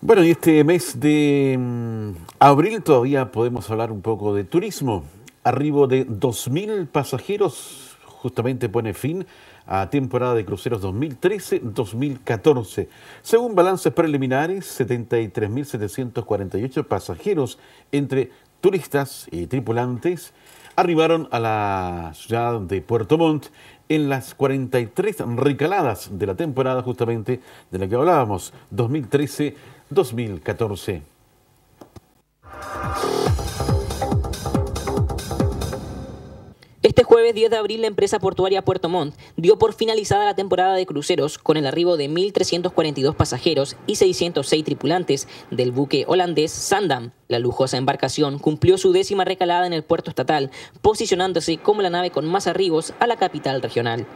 Bueno, y este mes de mm, abril todavía podemos hablar un poco de turismo. Arribo de 2.000 pasajeros justamente pone fin a temporada de cruceros 2013-2014. Según balances preliminares, 73.748 pasajeros entre turistas y tripulantes arribaron a la ciudad de Puerto Montt en las 43 recaladas de la temporada justamente de la que hablábamos, 2013 2014. Este jueves 10 de abril, la empresa portuaria Puerto Montt dio por finalizada la temporada de cruceros con el arribo de 1.342 pasajeros y 606 tripulantes del buque holandés Sandam. La lujosa embarcación cumplió su décima recalada en el puerto estatal, posicionándose como la nave con más arribos a la capital regional.